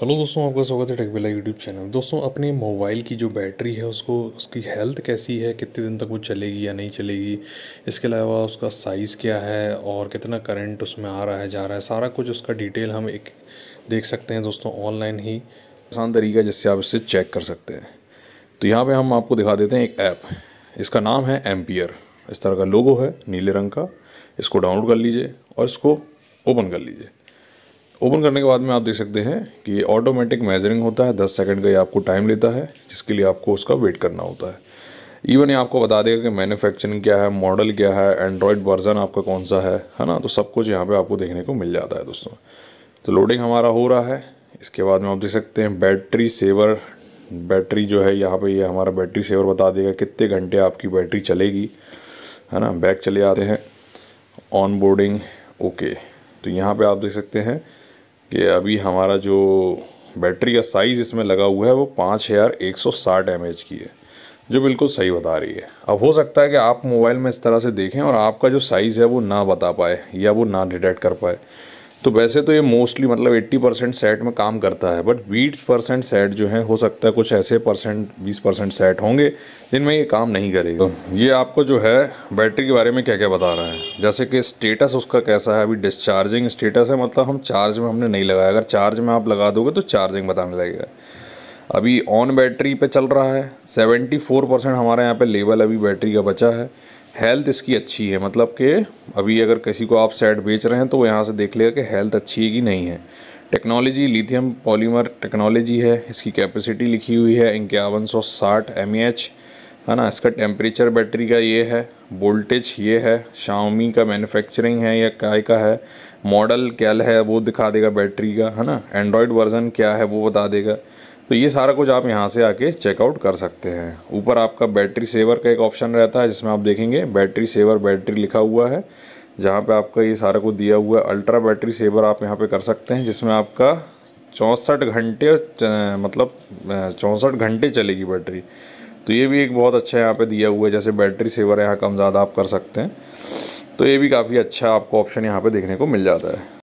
hello दोस्तों आपका स्वागत है टेकबेला यूट्यूब चैनल दोस्तों अपने मोबाइल की जो बैटरी है उसको उसकी हेल्थ कैसी है कितने दिन तक वो चलेगी या नहीं चलेगी इसके अलावा उसका साइज़ क्या है और कितना करंट उसमें आ रहा है जा रहा है सारा कुछ उसका डिटेल हम एक देख सकते हैं दोस्तों ऑनलाइन ही आसान तरीका जिससे आप इससे चेक कर सकते हैं तो यहाँ पर हम आपको दिखा देते हैं एक ऐप इसका नाम है एम्पियर इस तरह का लोगो है नीले रंग का इसको डाउनलोड कर लीजिए और इसको ओपन कर लीजिए ओपन करने के बाद में आप देख सकते हैं कि ये ऑटोमेटिक मेजरिंग होता है दस सेकंड का ये आपको टाइम लेता है जिसके लिए आपको उसका वेट करना होता है इवन ये आपको बता देगा कि मैन्युफैक्चरिंग क्या है मॉडल क्या है एंड्रॉयड वर्जन आपका कौन सा है है ना तो सब कुछ यहाँ पे आपको देखने को मिल जाता है दोस्तों तो लोडिंग हमारा हो रहा है इसके बाद में आप देख सकते हैं बैटरी सेवर बैटरी जो है यहाँ पे ये यह हमारा बैटरी सेवर बता देगा कितने घंटे आपकी बैटरी चलेगी है ना बैक चले आते हैं ऑन बोर्डिंग ओके तो यहाँ पर आप देख सकते हैं कि अभी हमारा जो बैटरी का साइज़ इसमें लगा हुआ है वो पाँच हज़ार एक सौ साठ एम एच की है जो बिल्कुल सही बता रही है अब हो सकता है कि आप मोबाइल में इस तरह से देखें और आपका जो साइज़ है वो ना बता पाए या वो ना डिटेक्ट कर पाए तो वैसे तो ये मोस्टली मतलब 80 परसेंट सेट में काम करता है बट बीस परसेंट सेट जो है हो सकता है कुछ ऐसे परसेंट बीस परसेंट सेट होंगे जिनमें ये काम नहीं करेगा तो ये आपको जो है बैटरी के बारे में क्या क्या बता रहा है जैसे कि स्टेटस उसका कैसा है अभी डिस्चार्जिंग स्टेटस है मतलब हम चार्ज में हमने नहीं लगाया अगर चार्ज में आप लगा दोगे तो चार्जिंग बताने लगेगा अभी ऑन बैटरी पर चल रहा है सेवेंटी परसेंट हमारे यहाँ पर लेवल अभी बैटरी का बचा है हेल्थ इसकी अच्छी है मतलब कि अभी अगर किसी को आप सेट बेच रहे हैं तो वो यहाँ से देख लेगा कि हेल्थ अच्छी है कि नहीं है टेक्नोलॉजी लिथियम पॉलीमर टेक्नोलॉजी है इसकी कैपेसिटी लिखी हुई है इक्यावन सौ साठ एम एच है ना इसका टेम्परेचर बैटरी का ये है वोल्टेज ये है शाओमी का मैन्युफैक्चरिंग है या काय का है मॉडल क्या है वो दिखा देगा बैटरी का है ना एंड्रॉयड वर्ज़न क्या है वो बता देगा तो ये सारा कुछ आप यहाँ से आके चेकआउट कर सकते हैं ऊपर आपका बैटरी सेवर का एक ऑप्शन रहता है जिसमें आप देखेंगे बैटरी सेवर बैटरी लिखा हुआ है जहाँ पे आपका ये सारा कुछ दिया हुआ है अल्ट्रा बैटरी सेवर आप यहाँ पे कर सकते हैं जिसमें आपका चौंसठ घंटे मतलब चौंसठ घंटे चलेगी बैटरी तो ये भी एक बहुत अच्छा यहाँ पर दिया हुआ है जैसे बैटरी सेवर यहाँ कम ज़्यादा आप कर सकते हैं तो ये भी काफ़ी अच्छा आपको ऑप्शन यहाँ पर देखने को मिल जाता है